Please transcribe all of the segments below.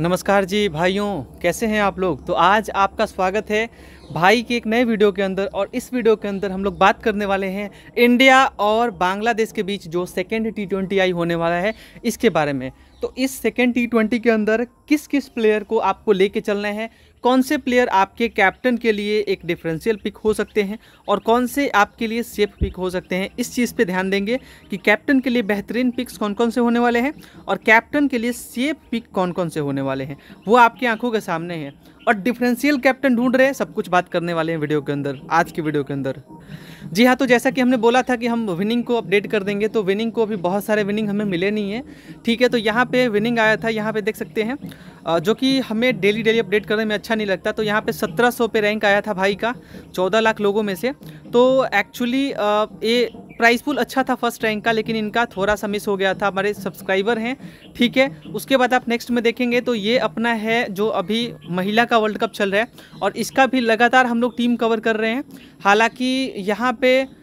नमस्कार जी भाइयों कैसे हैं आप लोग तो आज आपका स्वागत है भाई के एक नए वीडियो के अंदर और इस वीडियो के अंदर हम लोग बात करने वाले हैं इंडिया और बांग्लादेश के बीच जो सेकेंड टी ट्वेंटी आई होने वाला है इसके बारे में तो इस सेकेंड टी ट्वेंटी के अंदर किस किस प्लेयर को आपको लेके चलना है कौन से प्लेयर आपके कैप्टन के लिए एक डिफरेंशियल पिक हो सकते हैं और कौन से आपके लिए सेफ पिक हो सकते हैं इस चीज़ पे ध्यान देंगे कि कैप्टन के लिए बेहतरीन पिक्स कौन कौन से होने वाले हैं और कैप्टन के लिए सेफ पिक कौन कौन से होने वाले हैं वो आपकी आंखों के सामने हैं और डिफरेंशियल कैप्टन ढूंढ रहे हैं सब कुछ बात करने वाले हैं वीडियो के अंदर आज की वीडियो के अंदर जी हाँ तो जैसा कि हमने बोला था कि हम विनिंग को अपडेट कर देंगे तो विनिंग को अभी बहुत सारे विनिंग हमें मिले नहीं है ठीक है तो यहाँ पे विनिंग आया था यहाँ पे देख सकते हैं जो कि हमें डेली डेली अपडेट करने में अच्छा नहीं लगता तो यहाँ पे 1700 पे रैंक आया था भाई का 14 लाख लोगों में से तो एक्चुअली ये प्राइस पुल अच्छा था फर्स्ट रैंक का लेकिन इनका थोड़ा सा मिस हो गया था हमारे सब्सक्राइबर हैं ठीक है उसके बाद आप नेक्स्ट में देखेंगे तो ये अपना है जो अभी महिला का वर्ल्ड कप चल रहा है और इसका भी लगातार हम लोग टीम कवर कर रहे हैं हालाँकि यहाँ पर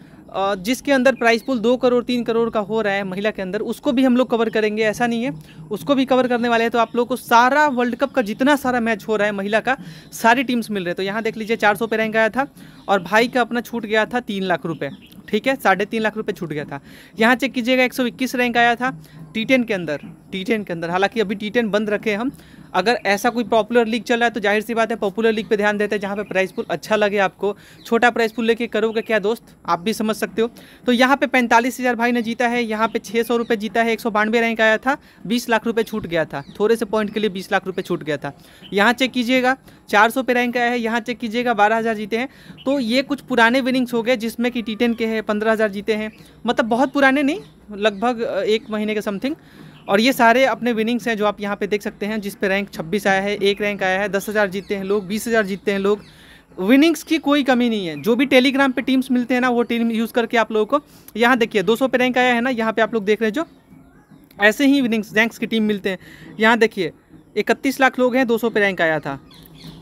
जिसके अंदर प्राइस पुल दो करोड़ तीन करोड़ का हो रहा है महिला के अंदर उसको भी हम लोग कवर करेंगे ऐसा नहीं है उसको भी कवर करने वाले हैं तो आप लोग को सारा वर्ल्ड कप का जितना सारा मैच हो रहा है महिला का सारी टीम्स मिल रहे हैं तो यहाँ देख लीजिए चार सौ पे रैंक आया था और भाई का अपना छूट गया था तीन लाख रुपये ठीक है साढ़े तीन लाख रुपए छूट गया था यहाँ चेक कीजिएगा एक सौ इक्कीस रैंक आया था टी के अंदर टी के अंदर हालांकि अभी टी बंद रखे हम अगर ऐसा कोई पॉपुलर लीग चल रहा है तो जाहिर सी बात है पॉपुलर लीग पे ध्यान देते हैं जहाँ पे प्राइस पुल अच्छा लगे आपको छोटा प्राइस पुल लेके करोगे क्या दोस्त आप भी समझ सकते हो तो यहाँ पे पैंतालीस हज़ार भाई ने जीता है यहाँ पे छः सौ रुपये जीता है एक सौ बानवे रैंक आया था बीस लाख रुपये छूट गया था थोड़े से पॉइंट के लिए बीस लाख रुपये छूट गया था यहाँ चेक कीजिएगा चार सौ पे रैंक आया है यहाँ चेक कीजिएगा बारह हज़ार जीते हैं तो ये कुछ पुराने विनिंग्स हो गए जिसमें कि टी के हैं पंद्रह हज़ार जीते हैं मतलब बहुत पुराने नहीं लगभग एक महीने के समथिंग और ये सारे अपने विनिंग्स हैं जो आप यहाँ पे देख सकते हैं जिस पे रैंक 26 आया है एक रैंक आया है दस हज़ार जीतते हैं लोग बीस हज़ार जीतते हैं लोग विनिंग्स की कोई कमी नहीं है जो भी टेलीग्राम पे टीम्स मिलते हैं ना वो टीम यूज़ करके आप लोगों को यहाँ देखिए 200 पे रैंक आया है ना यहाँ पे आप लोग देख रहे हैं जो ऐसे ही विनिंग्स रैंक्स की टीम मिलते हैं यहाँ देखिए इकतीस लाख लोग हैं 200 पे रैंक आया था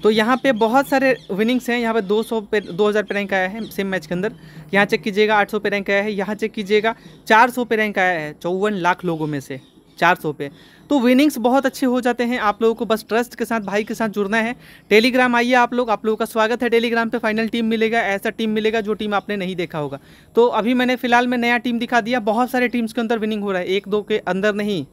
तो यहाँ पे बहुत सारे विनिंग्स हैं यहाँ पे 200 पे हज़ार पे रैंक आया है सेम मैच के अंदर यहाँ चेक कीजिएगा 800 पे रैंक आया है यहाँ चेक कीजिएगा 400 पे रैंक आया है चौवन लाख लोगों में से 400 पे तो विनिंग्स बहुत अच्छे हो जाते हैं आप लोगों को बस ट्रस्ट के साथ भाई के साथ जुड़ना है टेलीग्राम आइए आप लोग आप लोगों का स्वागत है टेलीग्राम पे फाइनल टीम मिलेगा ऐसा टीम मिलेगा जो टीम आपने नहीं देखा होगा तो अभी मैंने फिलहाल में नया टीम दिखा दिया बहुत सारे टीम्स के अंदर विनिंग हो रहा है एक दो के अंदर नहीं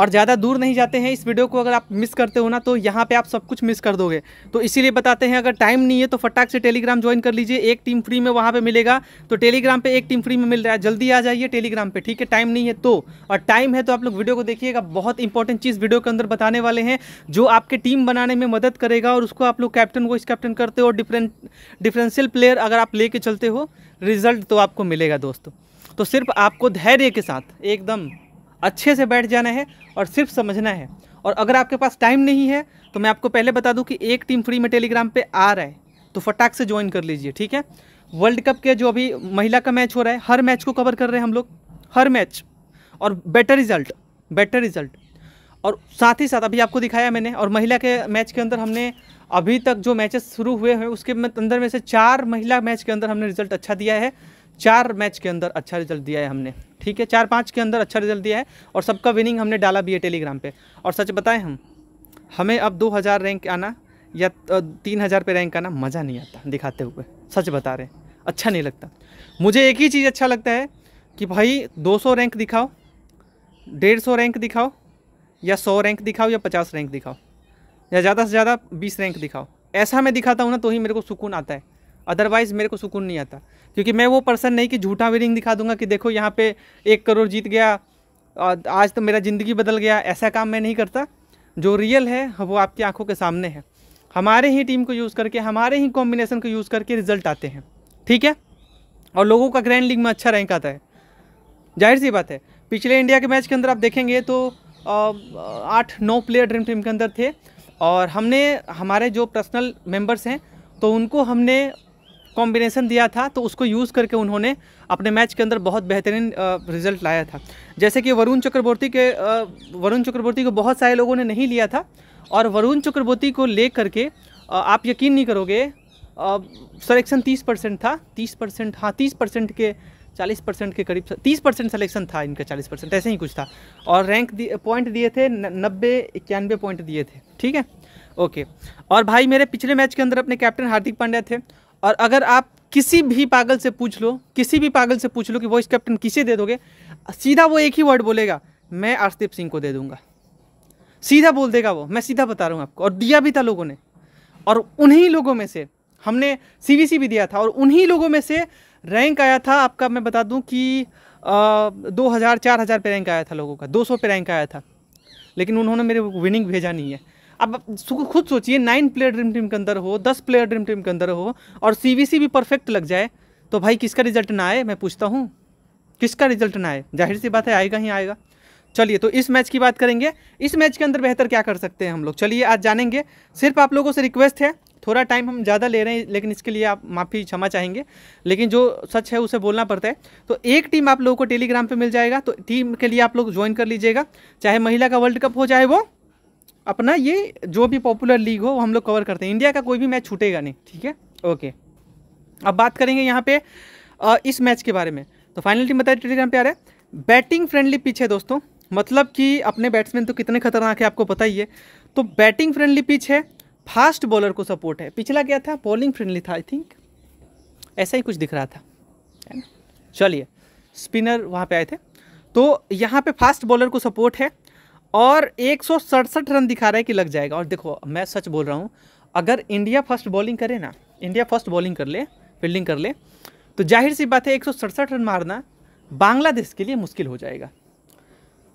और ज़्यादा दूर नहीं जाते हैं इस वीडियो को अगर आप मिस करते हो ना तो यहाँ पे आप सब कुछ मिस कर दोगे तो इसीलिए बताते हैं अगर टाइम नहीं है तो फटाक से टेलीग्राम ज्वाइन कर लीजिए एक टीम फ्री में वहाँ पर मिलेगा तो टेलीग्राम पर एक टीम फ्री में मिल रहा है जल्दी आ जाइए टेलीग्राम पर ठीक है टाइम नहीं है तो और टाइम है तो आप लोग वीडियो को देखिएगा बहुत इंपॉर्टेंट चीज़ वीडियो के अंदर बताने वाले हैं जो आपके टीम बनाने में मदद करेगा और उसको आप लोग कैप्टन वाइस कैप्टन करते हो डिफरेंट डिफरेंशियल प्लेयर अगर आप ले चलते हो रिजल्ट तो आपको मिलेगा दोस्तों तो सिर्फ आपको धैर्य के साथ एकदम अच्छे से बैठ जाना है और सिर्फ समझना है और अगर आपके पास टाइम नहीं है तो मैं आपको पहले बता दूं कि एक टीम फ्री में टेलीग्राम पे आ रहा है तो फटाक से ज्वाइन कर लीजिए ठीक है वर्ल्ड कप के जो अभी महिला का मैच हो रहा है हर मैच को कवर कर रहे हैं हम लोग हर मैच और बेटर रिजल्ट बेटर रिजल्ट और साथ ही साथ अभी आपको दिखाया मैंने और महिला के मैच के अंदर हमने अभी तक जो मैचेस शुरू हुए हैं उसके अंदर में से चार महिला मैच के अंदर हमने रिजल्ट अच्छा दिया है चार मैच के अंदर अच्छा रिजल्ट दिया है हमने ठीक है चार पाँच के अंदर अच्छा रिजल्ट दिया है और सबका विनिंग हमने डाला भी है टेलीग्राम पर और सच बताएं हम हमें अब हज़ार रैंक आना या तीन हज़ार पे रैंक आना मज़ा नहीं आता दिखाते हुए सच बता रहे अच्छा नहीं लगता मुझे एक ही चीज़ अच्छा लगता है कि भाई 200 रैंक दिखाओ डेढ़ सौ रैंक दिखाओ या 100 रैंक दिखाओ या 50 रैंक दिखाओ या ज़्यादा से ज़्यादा 20 रैंक दिखाओ ऐसा मैं दिखाता हूँ ना तो ही मेरे को सुकून आता है अदरवाइज़ मेरे को सुकून नहीं आता क्योंकि मैं वो पर्सन नहीं कि झूठा विनिंग दिखा दूंगा कि देखो यहाँ पे एक करोड़ जीत गया आज तो मेरा ज़िंदगी बदल गया ऐसा काम मैं नहीं करता जो रियल है हाँ, वो आपकी आंखों के सामने है हमारे ही टीम को यूज़ करके हमारे ही कॉम्बिनेशन को यूज़ करके रिजल्ट आते हैं ठीक है और लोगों का ग्रैंड लीग में अच्छा रैंक आता है जाहिर सी बात है पिछले इंडिया के मैच के अंदर आप देखेंगे तो आठ नौ प्लेयर ड्रीम टीम के अंदर थे और हमने हमारे जो पर्सनल मेंबर्स हैं तो उनको हमने कॉम्बिनेसन दिया था तो उसको यूज़ करके उन्होंने अपने मैच के अंदर बहुत बेहतरीन रिजल्ट लाया था जैसे कि वरुण चक्रवर्ती के वरुण चक्रवर्ती को बहुत सारे लोगों ने नहीं लिया था और वरुण चक्रवर्ती को ले करके आप यकीन नहीं करोगे सलेक्शन तीस परसेंट था तीस परसेंट हाँ तीस परसेंट के चालीस परसेंट के करीब तीस परसेंट सलेक्शन था इनका चालीस परसेंट ऐसे ही कुछ था और रैंक दिए पॉइंट दिए थे नब्बे इक्यानवे पॉइंट दिए थे ठीक है ओके और भाई मेरे पिछले मैच के अंदर अपने कैप्टन हार्दिक पांड्या थे और अगर आप किसी भी पागल से पूछ लो किसी भी पागल से पूछ लो कि वॉइस कैप्टन किसे दे दोगे सीधा वो एक ही वर्ड बोलेगा मैं आरदीप सिंह को दे दूंगा सीधा बोल देगा वो मैं सीधा बता रहा हूँ आपको और दिया भी था लोगों ने और उन्हीं लोगों में से हमने सी भी दिया था और उन्हीं लोगों में से रैंक आया था आपका मैं बता दूँ कि दो हज़ार चार हज़ार पे रैंक आया था लोगों का दो सौ पे रैंक आया था लेकिन उन्होंने मेरे विनिंग भेजा नहीं है अब खुद सोचिए नाइन प्लेयर ड्रीम टीम के अंदर हो दस प्लेयर ड्रीम टीम के अंदर हो और सी भी परफेक्ट लग जाए तो भाई किसका रिजल्ट ना आए मैं पूछता हूँ किसका रिजल्ट ना आए जाहिर सी बात है आएगा ही आएगा चलिए तो इस मैच की बात करेंगे इस मैच के अंदर बेहतर क्या कर सकते हैं हम लोग चलिए आज जानेंगे सिर्फ आप लोगों से रिक्वेस्ट है थोड़ा टाइम हम ज़्यादा ले रहे हैं लेकिन इसके लिए आप माफ़ी क्षमा चाहेंगे लेकिन जो सच है उसे बोलना पड़ता है तो एक टीम आप लोगों को टेलीग्राम पे मिल जाएगा तो टीम के लिए आप लोग ज्वाइन कर लीजिएगा चाहे महिला का वर्ल्ड कप हो चाहे वो अपना ये जो भी पॉपुलर लीग हो वो हम लोग कवर करते हैं इंडिया का कोई भी मैच छूटेगा नहीं ठीक है ओके अब बात करेंगे यहाँ पे इस मैच के बारे में तो फाइनल टीम बताइए टेलीग्राम पे आ रहा है बैटिंग फ्रेंडली पिच है दोस्तों मतलब कि अपने बैट्समैन तो कितने खतरनाक है आपको पता ही है तो बैटिंग फ्रेंडली पिच है फास्ट बॉलर को सपोर्ट है पिछला क्या था बॉलिंग फ्रेंडली था आई थिंक ऐसा ही कुछ दिख रहा था चलिए स्पिनर वहाँ पर आए थे तो यहाँ पे फास्ट बॉलर को सपोर्ट है और एक रन दिखा रहा है कि लग जाएगा और देखो मैं सच बोल रहा हूँ अगर इंडिया फर्स्ट बॉलिंग करे ना इंडिया फर्स्ट बॉलिंग कर ले फील्डिंग कर ले तो जाहिर सी बात है एक रन मारना बांग्लादेश के लिए मुश्किल हो जाएगा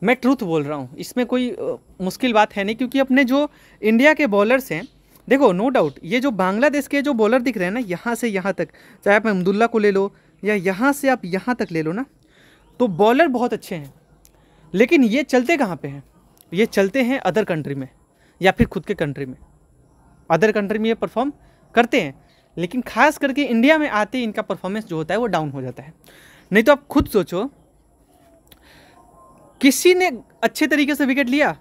मैं ट्रूथ बोल रहा हूँ इसमें कोई मुश्किल बात है नहीं क्योंकि अपने जो इंडिया के बॉलर्स हैं देखो नो डाउट ये जो बांग्लादेश के जो बॉलर दिख रहे हैं ना यहाँ से यहाँ तक चाहे आप अहमदुल्ला को ले लो या यहाँ से आप यहाँ तक ले लो ना तो बॉलर बहुत अच्छे हैं लेकिन ये चलते कहाँ पे हैं ये चलते हैं अदर कंट्री में या फिर खुद के कंट्री में अदर कंट्री में ये परफॉर्म करते हैं लेकिन खास करके इंडिया में आते ही इनका परफॉर्मेंस जो होता है वो डाउन हो जाता है नहीं तो आप खुद सोचो किसी ने अच्छे तरीके से विकेट लिया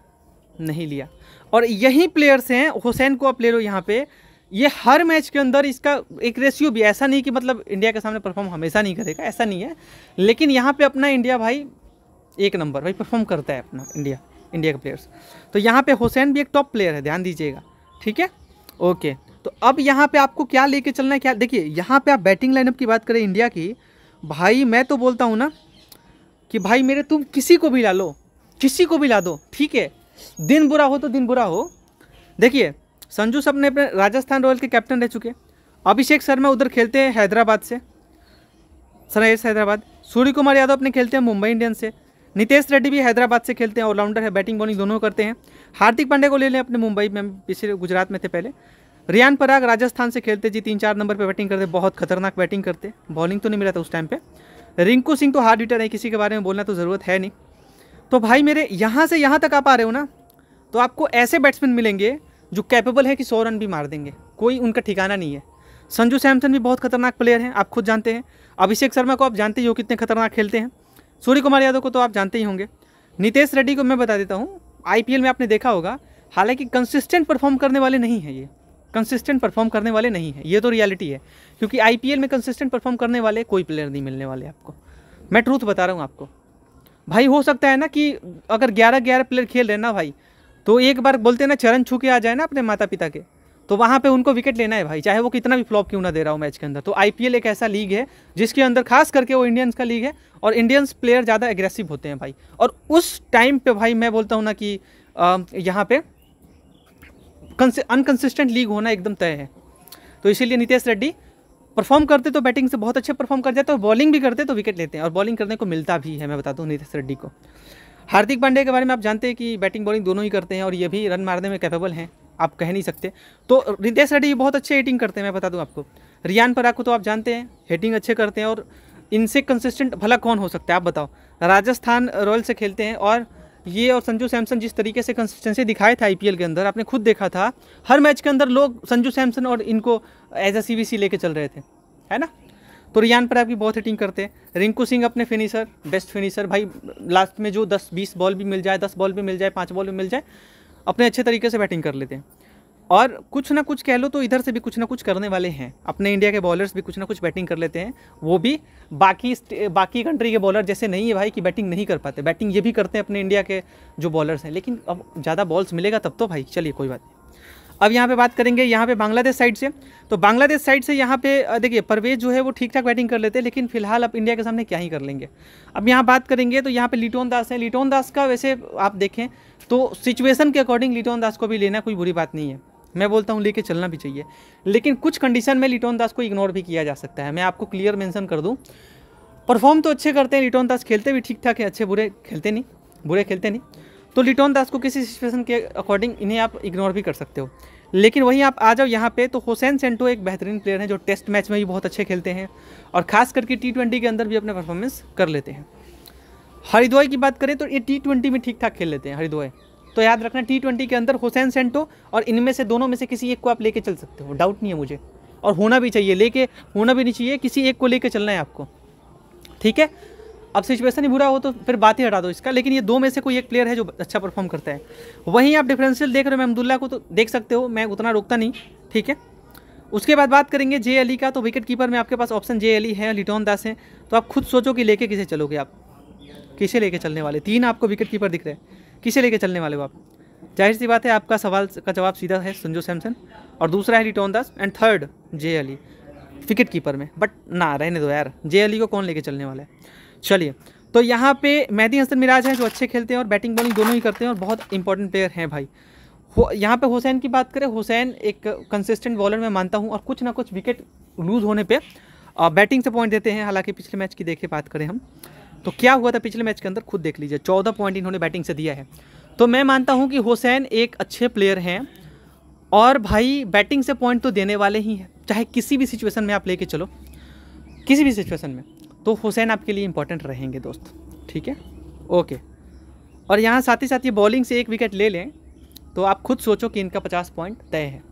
नहीं लिया और यही प्लेयर्स हैं हुसैन को आप ले लो यहाँ पे ये हर मैच के अंदर इसका एक रेशियो भी ऐसा नहीं कि मतलब इंडिया के सामने परफॉर्म हमेशा नहीं करेगा ऐसा नहीं है लेकिन यहाँ पे अपना इंडिया भाई एक नंबर भाई परफॉर्म करता है अपना इंडिया इंडिया के प्लेयर्स तो यहाँ पे हुसैन भी एक टॉप प्लेयर है ध्यान दीजिएगा ठीक है ओके तो अब यहाँ पे आपको क्या लेके चलना है क्या देखिए यहाँ पे आप बैटिंग लाइनअप की बात करें इंडिया की भाई मैं तो बोलता हूँ ना कि भाई मेरे तुम किसी को भी ला लो किसी को भी ला दो ठीक है दिन बुरा हो तो दिन बुरा हो देखिए संजू सब ने अपने राजस्थान रॉयल के कैप्टन रह चुके अभिषेक शर्मा उधर खेलते हैं हैदराबाद से सनराइजर्स हैदराबाद सूर्य कुमार यादव अपने खेलते हैं मुंबई इंडियंस से नितेश रेड्डी भी हैदराबाद से खेलते हैं ऑलराउंडर है बैटिंग बॉलिंग दोनों करते हैं हार्दिक पांडे को ले लें अपने मुंबई में पिछले गुजरात में थे पहले रियान पराग राजस्थान से खेलते जी तीन चार नंबर पर बैटिंग करते बहुत खतरनाक बैटिंग करते बॉलिंग तो नहीं मिला था उस टाइम पर रिंकू सिंह तो हार्ड हिटर है किसी के बारे में बोलना तो ज़रूरत है नहीं तो भाई मेरे यहाँ से यहाँ तक आप आ रहे हो ना तो आपको ऐसे बैट्समैन मिलेंगे जो कैपेबल है कि सौ रन भी मार देंगे कोई उनका ठिकाना नहीं है संजू सैमसन भी बहुत खतरनाक प्लेयर हैं आप खुद जानते हैं अभिषेक शर्मा को आप जानते ही हो कितने खतरनाक खेलते हैं सूर्य कुमार यादव को तो आप जानते ही होंगे नितेश रेड्डी को मैं बता देता हूँ आई में आपने देखा होगा हालांकि कंसिस्टेंट परफॉर्म करने वाले नहीं हैं ये कंसिस्टेंट परफॉर्म करने वाले नहीं हैं ये तो रियलिटी है क्योंकि आई में कंसिस्टेंट परफॉर्म करने वाले कोई प्लेयर नहीं मिलने वाले आपको मैं ट्रूथ बता रहा हूँ आपको भाई हो सकता है ना कि अगर ग्यारह ग्यारह प्लेयर खेल रहे ना भाई तो एक बार बोलते ना चरण छू के आ जाए ना अपने माता पिता के तो वहाँ पे उनको विकेट लेना है भाई चाहे वो कितना भी फ्लॉप क्यों ना दे रहा हो मैच के अंदर तो आई एक ऐसा लीग है जिसके अंदर खास करके वो इंडियंस का लीग है और इंडियंस प्लेयर ज़्यादा एग्रेसिव होते हैं भाई और उस टाइम पे भाई मैं बोलता हूँ ना कि यहाँ पे अनकन्सिस्टेंट लीग होना एकदम तय है तो इसीलिए नितेश रेड्डी परफॉर्म करते तो बैटिंग से बहुत अच्छे परफॉर्म कर जाते और बॉलिंग भी करते तो विकेट लेते हैं और बॉलिंग करने को मिलता भी है मैं बता दूँ नितेश रेड्डी को हार्दिक पांडे के बारे में आप जानते हैं कि बैटिंग बॉलिंग दोनों ही करते हैं और ये भी रन मारने में कैपेबल हैं आप कह नहीं सकते तो रितेश रेड्डी बहुत अच्छे हेटिंग करते हैं मैं बता दूँ आपको रियान परा को तो आप जानते हैं हेटिंग अच्छे करते हैं और इनसे कंसिस्टेंट भला कौन हो सकता है आप बताओ राजस्थान रॉयल से खेलते हैं और ये और संजू सैमसन जिस तरीके से कंसिस्टेंसी दिखाए थे आई के अंदर आपने खुद देखा था हर मैच के अंदर लोग संजू सैमसन और इनको एज ए सी बी चल रहे थे है ना तो रियान पर आपकी बहुत हिटिंग करते हैं रिंकू सिंह अपने फिनिशर बेस्ट फिनिशर भाई लास्ट में जो दस बीस बॉल भी मिल जाए दस बॉल भी मिल जाए पाँच बॉल भी मिल जाए अपने अच्छे तरीके से बैटिंग कर लेते हैं और कुछ ना कुछ कह लो तो इधर से भी कुछ ना कुछ करने वाले हैं अपने इंडिया के बॉलर्स भी कुछ ना कुछ बैटिंग कर लेते हैं वो भी बाकी बाकी कंट्री के बॉलर जैसे नहीं है भाई कि बैटिंग नहीं कर पाते बैटिंग ये भी करते हैं अपने इंडिया के जो बॉलर्स हैं लेकिन अब ज़्यादा बॉल्स मिलेगा तब तो भाई चलिए कोई बात नहीं अब यहाँ पे बात करेंगे यहाँ पे बांग्लादेश साइड से तो बांग्लादेश साइड से यहाँ पे देखिए परवेज जो है वो ठीक ठाक बैटिंग कर लेते हैं लेकिन फिलहाल अब इंडिया के सामने क्या ही कर लेंगे अब यहाँ बात करेंगे तो यहाँ पे लिटोन दास है लिटोन दास का वैसे आप देखें तो सिचुएसन के अकॉर्डिंग लिटोन दास को भी लेना कोई बुरी बात नहीं है मैं बोलता हूँ लेके चलना भी चाहिए लेकिन कुछ कंडीशन में लिटोन दास को इग्नोर भी किया जा सकता है मैं आपको क्लियर मैंसन कर दूँ परफॉर्म तो अच्छे करते हैं लिटोन दास खेलते भी ठीक ठाक है अच्छे बुरे खेलते नहीं बुरे खेलते नहीं तो लिटोन दास को किसी सिचुएशन के अकॉर्डिंग इन्हें आप इग्नोर भी कर सकते हो लेकिन वहीं आप आ जाओ यहाँ पे तो हुसैन सेंटो एक बेहतरीन प्लेयर हैं जो टेस्ट मैच में भी बहुत अच्छे खेलते हैं और ख़ास करके टी ट्वेंटी के अंदर भी अपने परफॉर्मेंस कर लेते हैं हरिद्वाई की बात करें तो ये टी ट्वेंटी में ठीक ठाक खेल लेते हैं हरिद्वाई तो याद रखना टी ट्वेंटी के अंदर हुसैन सेंटो और इनमें से दोनों में से किसी एक को आप लेके चल सकते हो डाउट नहीं है मुझे और होना भी चाहिए लेके होना भी नहीं चाहिए किसी एक को लेके चलना है आपको ठीक है अब सिचुएशन ही बुरा हो तो फिर बात ही हटा दो इसका लेकिन ये दो में से कोई एक प्लेयर है जो अच्छा परफॉर्म करता है वहीं आप डिफरेंशियल देख रहे हो महमदुल्ला को तो देख सकते हो मैं उतना रोकता नहीं ठीक है उसके बाद बात करेंगे जे अली का तो विकेट कीपर में आपके पास ऑप्शन जे अली है लिटोन दास हैं तो आप खुद सोचो कि लेके किसे चलोगे आप किसे लेके चलने वाले तीन आपको विकेट कीपर दिख रहे हैं किसे लेके चलने वाले हो आप जाहिर सी बात है आपका सवाल का जवाब सीधा है संजू सैमसन और दूसरा है Litton Das and third J Ali wicket keeper में बट ना रहने दो यार जे अली को कौन लेके चलने वाला है चलिए तो यहाँ पे मेहदी हसन मिराज हैं जो अच्छे खेलते हैं और बैटिंग बॉलिंग दोनों ही करते हैं और बहुत इंपॉर्टेंट प्लेयर हैं भाई हो यहाँ पर हुसैन की बात करें हुसैन एक कंसिस्टेंट बॉलर मैं मानता हूँ और कुछ ना कुछ विकेट लूज़ होने पे बैटिंग से पॉइंट देते हैं हालांकि पिछले मैच की देखे बात करें हम तो क्या हुआ था पिछले मैच के अंदर खुद देख लीजिए चौदह पॉइंट इन्होंने बैटिंग से दिया है तो मैं मानता हूँ कि हुसैन एक अच्छे प्लेयर हैं और भाई बैटिंग से पॉइंट तो देने वाले ही हैं चाहे किसी भी सिचुएशन में आप लेके चलो किसी भी सिचुएशन में तो हुसैन आपके लिए इंपॉर्टेंट रहेंगे दोस्त ठीक है ओके और यहाँ साथ ही साथ ये बॉलिंग से एक विकेट ले लें तो आप खुद सोचो कि इनका पचास पॉइंट तय है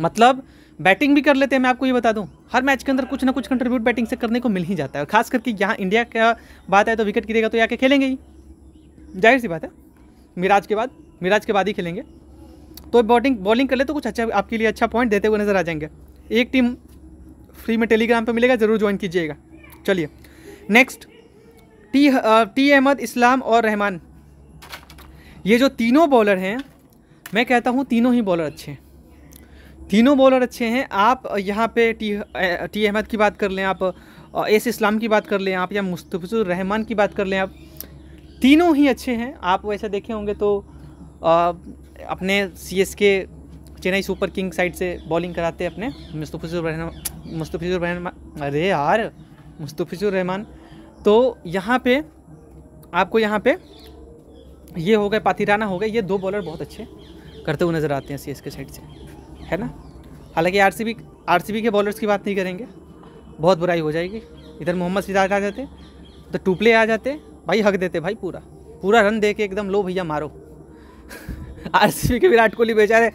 मतलब बैटिंग भी कर लेते हैं मैं आपको ये बता दूं हर मैच के अंदर कुछ ना कुछ कंट्रीब्यूट बैटिंग से करने को मिल ही जाता है और खास करके यहाँ इंडिया का बात है तो विकेट गिरेगा तो यहाँ के खेलेंगे ही जाहिर सी बात है मिराज के बाद मिराज के बाद ही खेलेंगे तो बॉटिंग बॉलिंग कर ले तो कुछ अच्छा आपके लिए अच्छा पॉइंट देते हुए नजर आ जाएंगे एक टीम फ्री में टेलीग्राम पर मिलेगा ज़रूर ज्वाइन कीजिएगा चलिए next T T Ahmad Islam और रहमान ये जो तीनों बॉलर हैं मैं कहता हूँ तीनों ही बॉलर अच्छे हैं तीनों बॉलर अच्छे हैं आप यहाँ पे टी टी अहमद की बात कर लें आप एस इस्लाम की बात कर लें आप या मुस्तफ़ रहमान की बात कर लें आप तीनों ही अच्छे हैं आप वैसा देखे होंगे तो आ, अपने C S K Chennai Super King side से बॉलिंग कराते अपने मुस्तफ़ुर रहमान रहमान अरे यार मुस्तफ़िजुर रहमान तो यहाँ पे आपको यहाँ पे ये हो गए पाथिराना हो गए ये दो बॉलर बहुत अच्छे करते हुए नज़र आते हैं सी के साइड से है ना हालांकि आरसीबी आरसीबी के बॉलर्स की बात नहीं करेंगे बहुत बुराई हो जाएगी इधर मोहम्मद सिराज आ जाते तो टूपले आ जाते भाई हक देते भाई पूरा पूरा रन दे के एकदम लो भैया मारो आर के विराट कोहली बेचारे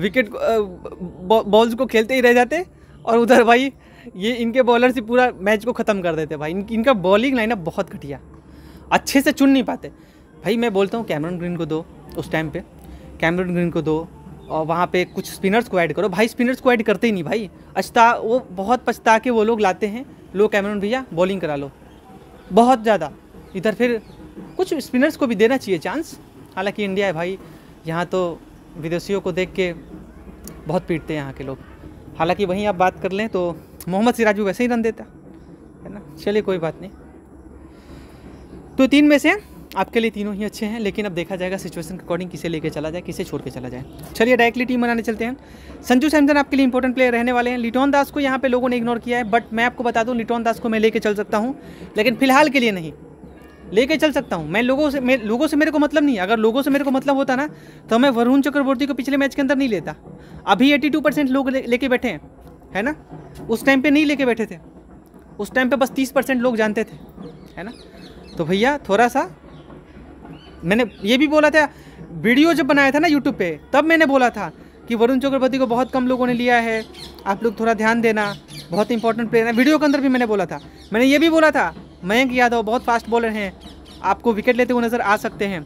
विकेट बॉल्स को खेलते ही रह जाते और उधर भाई ये इनके बॉलर से पूरा मैच को ख़त्म कर देते भाई इनकी इनका बॉलिंग लाइनअप बहुत घटिया अच्छे से चुन नहीं पाते भाई मैं बोलता हूँ कैमरन ग्रीन को दो उस टाइम पे कैमरन ग्रीन को दो और वहाँ पे कुछ स्पिनर्स को ऐड करो भाई स्पिनर्स को ऐड करते ही नहीं भाई अचता वो बहुत पछता के वो लोग लाते हैं लो कैमरन भैया बॉलिंग करा लो बहुत ज़्यादा इधर फिर कुछ स्पिनर्स को भी देना चाहिए चांस हालांकि इंडिया है भाई यहाँ तो विदेशियों को देख के बहुत पीटते हैं यहाँ के लोग हालांकि वहीं आप बात कर लें तो मोहम्मद सिराज भी वैसे ही रन देता है ना चलिए कोई बात नहीं तो तीन में से आपके लिए तीनों ही अच्छे हैं लेकिन अब देखा जाएगा सिचुएशन के अकॉर्डिंग किसे लेके चला जाए किसे छोड़ के चला जाए चलिए डायरेक्टली टीम बनाने चलते हैं संजू सैमसन आपके लिए इंपॉर्टेंट प्लेयर रहने वाले हैं लिटोन दास को यहाँ पे लोगों ने इग्नोर किया है बट मैं आपको बता दूँ लिटोन दास को मैं लेके चल सकता हूँ लेकिन फिलहाल के लिए नहीं लेके चल सकता हूँ मैं लोगों से मैं लोगों से मेरे को मतलब नहीं अगर लोगों से मेरे को मतलब होता ना तो मैं वरुण चक्रवर्ती को पिछले मैच के अंदर नहीं लेता अभी एट्टी टू परसेंट लोग लेके बैठे हैं है ना उस टाइम पे नहीं लेके बैठे थे उस टाइम पे बस तीस परसेंट लोग जानते थे है ना तो भैया थोड़ा सा मैंने ये भी बोला था वीडियो जब बनाया था ना यूट्यूब पे तब मैंने बोला था कि वरुण चक्रवर्ती को बहुत कम लोगों ने लिया है आप लोग थोड़ा ध्यान देना बहुत इंपॉर्टेंट प्लेयर है वीडियो के अंदर भी मैंने बोला था मैंने ये भी बोला था मयंक यादव बहुत फास्ट बॉलर हैं आपको विकेट लेते हुए नज़र आ सकते हैं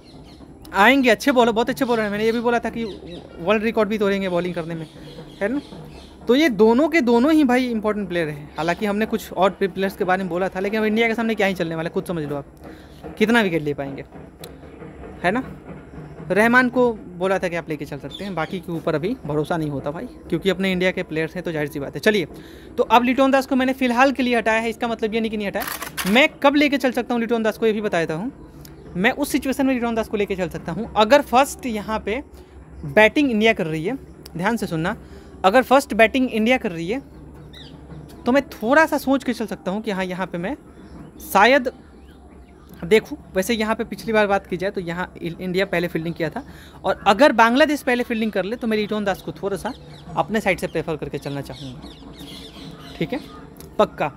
आएंगे अच्छे बॉलर बहुत अच्छे बॉलर हैं मैंने ये भी बोला था कि वर्ल्ड रिकॉर्ड भी तोड़ेंगे बॉलिंग करने में है ना तो ये दोनों के दोनों ही भाई इंपॉर्टेंट प्लेयर हैं हालांकि हमने कुछ और प्लेयर्स के बारे में बोला था लेकिन अब इंडिया के सामने क्या ही चलने वाला है खुद समझ लो आप कितना विकेट ले पाएंगे है ना रहमान को बोला था कि आप लेके चल सकते हैं बाकी के ऊपर अभी भरोसा नहीं होता भाई क्योंकि अपने इंडिया के प्लेयर्स हैं तो जाहिर सी बात है चलिए तो अब लिटोन दास को मैंने फिलहाल के लिए हटाया है इसका मतलब ये नहीं कि नहीं हटाया मैं कब लेके चल सकता हूँ लिटोन दास को ये भी बताया हूँ मैं उस सिचुएशन में लिटोन दास को लेकर चल सकता हूँ अगर फर्स्ट यहाँ पर बैटिंग इंडिया कर रही है ध्यान से सुनना अगर फर्स्ट बैटिंग इंडिया कर रही है तो मैं थोड़ा सा सोच के चल सकता हूँ कि हाँ यहाँ पे मैं शायद देखूँ वैसे यहाँ पे पिछली बार बात की जाए तो यहाँ इंडिया पहले फील्डिंग किया था और अगर बांग्लादेश पहले फील्डिंग कर ले तो मैं रिटोन दास को थोड़ा सा अपने साइड से प्रेफर करके चलना चाहूँगा ठीक है पक्का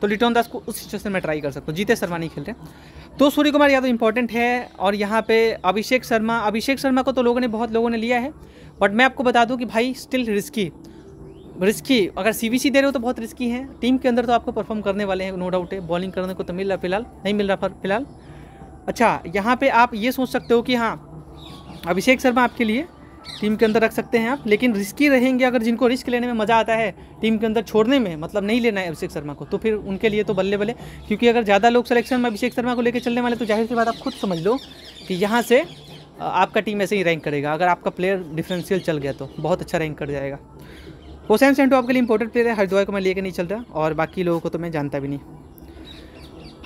तो लिटोन दास को उस सिचुएशन में ट्राई कर सकता हूँ जीते शर्मा नहीं खेल रहे तो सूर्य कुमार यादव इंपॉर्टेंट है और यहाँ पे अभिषेक शर्मा अभिषेक शर्मा को तो लोगों ने बहुत लोगों ने लिया है बट मैं आपको बता दूँ कि भाई स्टिल रिस्की रिस्की अगर सी दे रहे हो तो बहुत रिस्की है टीम के अंदर तो आपको परफॉर्म करने वाले हैं नो डाउट है बॉलिंग करने को तो मिल रहा फिलहाल नहीं मिल रहा फिलहाल अच्छा यहाँ पे आप ये सोच सकते हो कि हाँ अभिषेक शर्मा आपके लिए टीम के अंदर रख सकते हैं आप लेकिन रिस्की रहेंगे अगर जिनको रिस्क लेने में मज़ा आता है टीम के अंदर छोड़ने में मतलब नहीं लेना है अभिषेक शर्मा को तो फिर उनके लिए तो बल्ले बल्ले क्योंकि अगर ज़्यादा लोग सिलेक्शन में अभिषेक शर्मा को लेकर चलने वाले तो जाहिर सी बात आप खुद समझ लो कि यहाँ से आपका टीम ऐसे ही रैंक करेगा अगर आपका प्लेयर डिफरेंशियल चल गया तो बहुत अच्छा रैंक कर जाएगा हुसैन सेंटो आपके लिए इंपॉर्टेंट प्लेयर है हरिद्वार को मैं लेकर नहीं चल रहा और बाकी लोगों को तो मैं जानता भी नहीं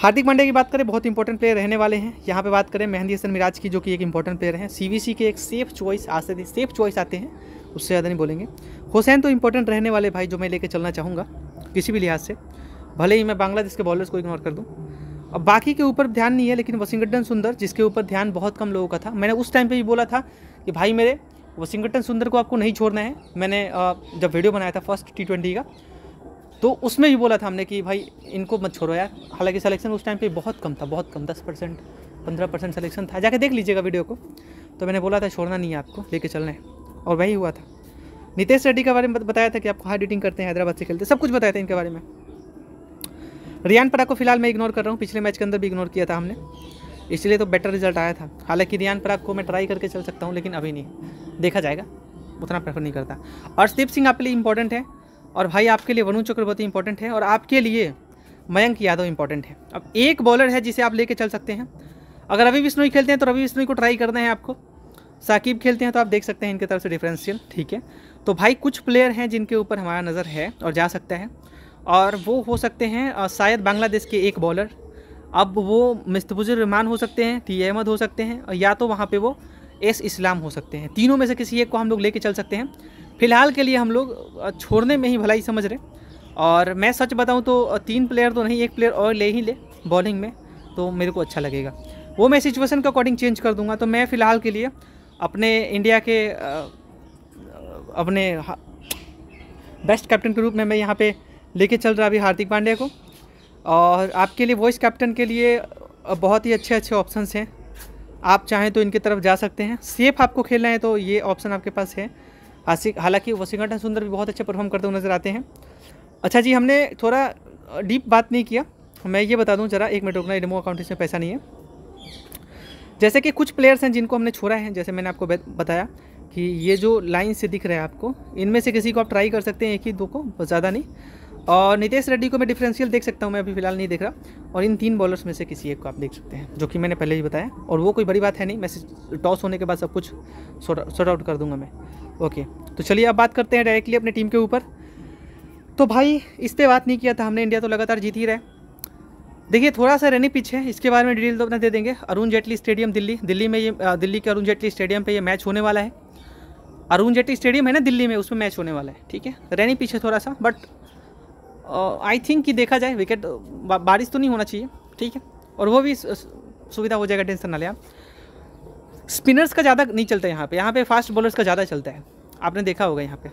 हार्दिक पांड्या की बात करें बहुत इंपॉर्टेंट प्लेयर रहने वाले हैं यहाँ पे बात करें मेहंदी हसन मिराज की जो कि एक इंपॉर्टेंट प्लेयर हैं सीवीसी के एक सेफ चॉइस आते थे सेफ चॉइस आते हैं उससे ज़्यादा नहीं बोलेंगे हुसैन तो इंपॉर्टेंट रहने वाले भाई जो मैं लेके चलना चाहूँगा किसी भी लिहाज से भले ही मैं बांग्लादेश के बॉलर्स को इग्नोर कर दूँ अब बाकी के ऊपर ध्यान नहीं है लेकिन वॉशिंगटन सुंदर जिसके ऊपर ध्यान बहुत कम लोगों का था मैंने उस टाइम पर भी बोला था कि भाई मेरे वसिंगटन सुंदर को आपको नहीं छोड़ना है मैंने जब वीडियो बनाया था फर्स्ट टी ट्वेंटी का तो उसमें भी बोला था हमने कि भाई इनको मत छोड़ो यार हालांकि सलेक्शन उस टाइम पे बहुत कम था बहुत कम दस परसेंट पंद्रह परसेंट सलेक्शन था जाके देख लीजिएगा वीडियो को तो मैंने बोला था छोड़ना नहीं है आपको लेके चलना है और वही हुआ था नितेश रेड्डी के बारे में बताया था कि आप हार्ड एडिटिंग करते हैं हैदराबाद से खेलते सब कुछ बताया था इनके बारे में रियान परा को फिलहाल मैं इग्नोर कर रहा हूँ पिछले मैच के अंदर भी इग्नोर किया था हमने इसलिए तो बेटर रिजल्ट आया था हालांकि रियान पराग को मैं ट्राई करके चल सकता हूँ लेकिन अभी नहीं देखा जाएगा उतना प्रेफर नहीं करता अर्शदीप सिंह आपके लिए इंपॉर्टेंट है और भाई आपके लिए वरुण चक्रवर्ती इंपॉर्टेंट है और आपके लिए मयंक यादव इंपॉर्टेंट है अब एक बॉलर है जिसे आप लेके चल सकते हैं अगर रवि बिश्नोई खेलते हैं तो रवि बिश्नोई को ट्राई करना है आपको साकिब खेलते हैं तो आप देख सकते हैं इनके तरफ से डिफरेंशियल ठीक है तो भाई कुछ प्लेयर हैं जिनके ऊपर हमारा नज़र है और जा सकता है और वो हो सकते हैं शायद बांग्लादेश के एक बॉलर अब वो मुस्तफुजुर रहमान हो सकते हैं टी अहमद हो सकते हैं या तो वहाँ पे वो एस इस्लाम हो सकते हैं तीनों में से किसी एक को हम लोग लेके चल सकते हैं फिलहाल के लिए हम लोग छोड़ने में ही भलाई समझ रहे और मैं सच बताऊँ तो तीन प्लेयर तो नहीं एक प्लेयर और ले ही ले बॉलिंग में तो मेरे को अच्छा लगेगा वो मैं सिचुएसन के अकॉर्डिंग चेंज कर दूंगा तो मैं फ़िलहाल के लिए अपने इंडिया के अपने बेस्ट कैप्टन के रूप में मैं यहाँ पे लेके चल रहा अभी हार्दिक पांड्या को और आपके लिए वॉइस कैप्टन के लिए बहुत ही अच्छे अच्छे ऑप्शंस हैं आप चाहें तो इनकी तरफ जा सकते हैं सेफ आपको खेलना है तो ये ऑप्शन आपके पास है आसिक हालांकि वॉशिंगटन सुंदर भी बहुत अच्छे परफॉर्म करते हुए नज़र आते हैं अच्छा जी हमने थोड़ा डीप बात नहीं किया मैं ये बता दूं जरा एक मिनट रुकना डेमो अकाउंट इसमें पैसा नहीं है जैसे कि कुछ प्लेयर्स हैं जिनको हमने छोड़ा है जैसे मैंने आपको बताया कि ये जो लाइन से दिख रहा है आपको इनमें से किसी को आप ट्राई कर सकते हैं एक ही दो को ज़्यादा नहीं और नितेश रेड्डी को मैं डिफरेंशियल देख सकता हूँ मैं अभी फिलहाल नहीं देख रहा और इन तीन बॉलर्स में से किसी एक को आप देख सकते हैं जो कि मैंने पहले ही बताया और वो कोई बड़ी बात है नहीं मैं टॉस होने के बाद सब कुछ शॉर्ट आउट कर दूंगा मैं ओके तो चलिए अब बात करते हैं डायरेक्टली अपने टीम के ऊपर तो भाई इस पर बात नहीं किया था हमने इंडिया तो लगातार जीत ही रहे देखिए थोड़ा सा रहने पीछे इसके बारे में डिटेल तो अपना दे देंगे अरुण जेटली स्टेडियम दिल्ली दिल्ली में ये दिल्ली के अरुण जेटली स्टेडियम पे ये मैच होने वाला है अरुण जेटली स्टेडियम है ना दिल्ली में उसमें मैच होने वाला है ठीक है रहने पीछे थोड़ा सा बट आई थिंक कि देखा जाए विकेट बा, बारिश तो नहीं होना चाहिए ठीक है और वो भी सुविधा हो जाएगा टेंशन ना ले आप स्पिनर्स का ज़्यादा नहीं चलता यहाँ पे यहाँ पे फास्ट बॉलर्स का ज़्यादा चलता है आपने देखा होगा यहाँ पे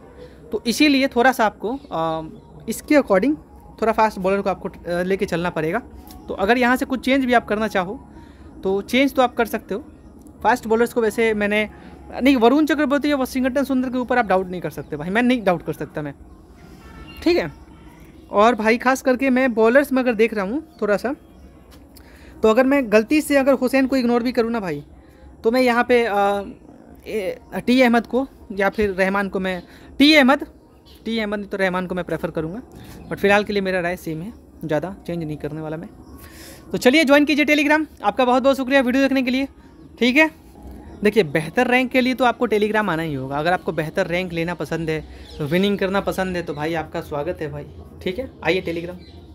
तो इसीलिए थोड़ा सा आपको इसके अकॉर्डिंग थोड़ा फास्ट बॉलर को आपको लेके चलना पड़ेगा तो अगर यहाँ से कुछ चेंज भी आप करना चाहो तो चेंज तो आप कर सकते हो फास्ट बॉलर्स को वैसे मैंने नहीं वरुण चक्रवर्ती या वाशिंगटन सुंदर के ऊपर आप डाउट नहीं कर सकते भाई मैं नहीं डाउट कर सकता मैं ठीक है और भाई खास करके मैं बॉलर्स में अगर देख रहा हूँ थोड़ा सा तो अगर मैं गलती से अगर हुसैन को इग्नोर भी करूँ ना भाई तो मैं यहाँ पे टी अहमद को या फिर रहमान को मैं टी अहमद टी अहमद तो रहमान को मैं प्रेफर करूँगा बट फिलहाल के लिए मेरा राय सेम है ज़्यादा चेंज नहीं करने वाला मैं तो चलिए ज्वाइन कीजिए टेलीग्राम आपका बहुत बहुत शुक्रिया वीडियो देखने के लिए ठीक है देखिए बेहतर रैंक के लिए तो आपको टेलीग्राम आना ही होगा अगर आपको बेहतर रैंक लेना पसंद है विनिंग करना पसंद है तो भाई आपका स्वागत है भाई ठीक है आइए टेलीग्राम